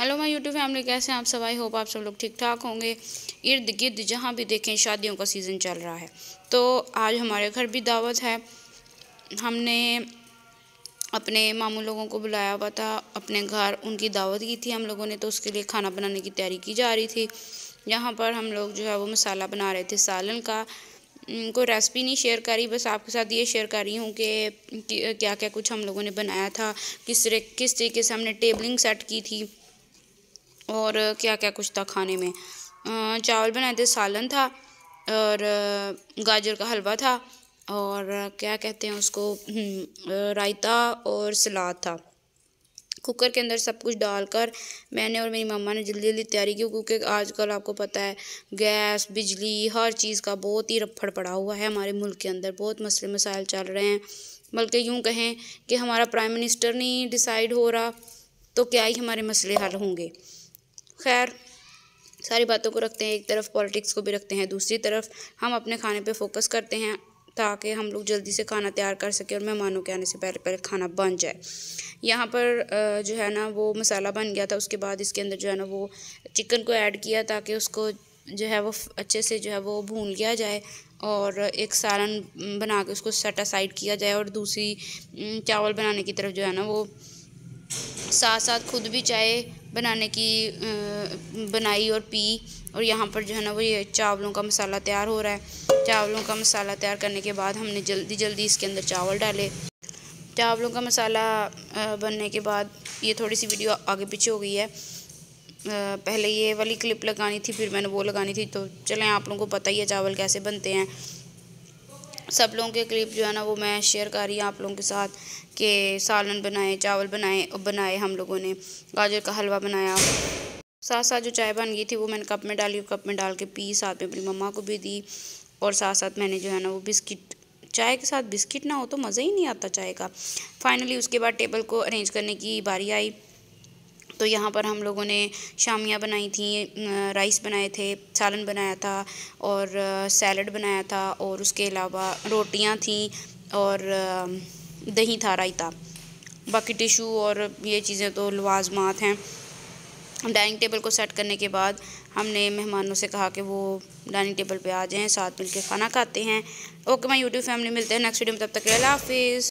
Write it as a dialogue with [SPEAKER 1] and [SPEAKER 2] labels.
[SPEAKER 1] hello my YouTube family कैसे हैं आप सब आई होप आप सब लोग ठीक ठाक होंगे इर्द गिर्द जहाँ भी देखें शादियों का सीज़न चल रहा है तो आज हमारे घर भी दावत है हमने अपने मामू लोगों को बुलाया हुआ था अपने घर उनकी दावत की थी हम लोगों ने तो उसके लिए खाना बनाने की तैयारी की जा रही थी यहाँ पर हम लोग जो है वो मसाला बना रहे थे सालन का कोई रेसिपी नहीं शेयर करी बस आपके साथ ये शेयर कर रही हूँ कि क्या क्या कुछ हम लोगों ने बनाया था किस किस तरीके से हमने टेबलिंग सेट की थी और क्या क्या कुछ था खाने में चावल बनाए थे सालन था और गाजर का हलवा था और क्या कहते हैं उसको हम्म, रायता और सलाद था कुकर के अंदर सब कुछ डालकर मैंने और मेरी मम्मा ने जल्दी जल्दी तैयारी की क्योंकि आजकल आपको पता है गैस बिजली हर चीज़ का बहुत ही रफड़ पड़ा हुआ है हमारे मुल्क के अंदर बहुत मसले मसाइल चल रहे हैं बल्कि यूँ कहें कि हमारा प्राइम मिनिस्टर नहीं डिसाइड हो रहा तो क्या ही हमारे मसले हल होंगे खैर सारी बातों को रखते हैं एक तरफ पॉलिटिक्स को भी रखते हैं दूसरी तरफ हम अपने खाने पे फोकस करते हैं ताकि हम लोग जल्दी से खाना तैयार कर सकें और मेहमानों के आने से पहले पहले खाना बन जाए यहाँ पर जो है ना वो मसाला बन गया था उसके बाद इसके अंदर जो है ना वो चिकन को ऐड किया ताकि उसको जो है वो अच्छे से जो है वो भून लिया जाए और एक सालन बना के उसको सेट असाइड किया जाए और दूसरी चावल बनाने की तरफ जो है ना वो साथ साथ खुद भी चाय बनाने की बनाई और पी और यहाँ पर जो है ना वो ये चावलों का मसाला तैयार हो रहा है चावलों का मसाला तैयार करने के बाद हमने जल्दी जल्दी इसके अंदर चावल डाले चावलों का मसाला बनने के बाद ये थोड़ी सी वीडियो आगे पीछे हो गई है पहले ये वाली क्लिप लगानी थी फिर मैंने वो लगानी थी तो चलें आप लोगों को पता ही है चावल कैसे बनते हैं सब लोगों के क्लिप जो है ना वो मैं शेयर कर रही हूँ आप लोगों के साथ के सालन बनाए चावल बनाए बनाए हम लोगों ने गाजर का हलवा बनाया साथ साथ जो चाय बन गई थी वो मैंने कप में डाली कप में डाल के पी साथ में अपनी मम्मा को भी दी और साथ साथ मैंने जो है ना वो बिस्किट चाय के साथ बिस्किट ना हो तो मज़ा ही नहीं आता चाय का फाइनली उसके बाद टेबल को अरेंज करने की बारी आई तो यहाँ पर हम लोगों ने शामियाँ बनाई थी राइस बनाए थे सालन बनाया था और सैलड बनाया था और उसके अलावा रोटियाँ थी और दही था रायता बाकी टिशू और ये चीज़ें तो लवाजमात हैं डाइनिंग टेबल को सेट करने के बाद हमने मेहमानों से कहा कि वो डाइनिंग टेबल पे आ जाएं साथ मिलके खाना खाते हैं ओके मैं यूट्यूब फैमिली मिलते हैं नेक्स्ट वीडियो में तब तक के हाफिज़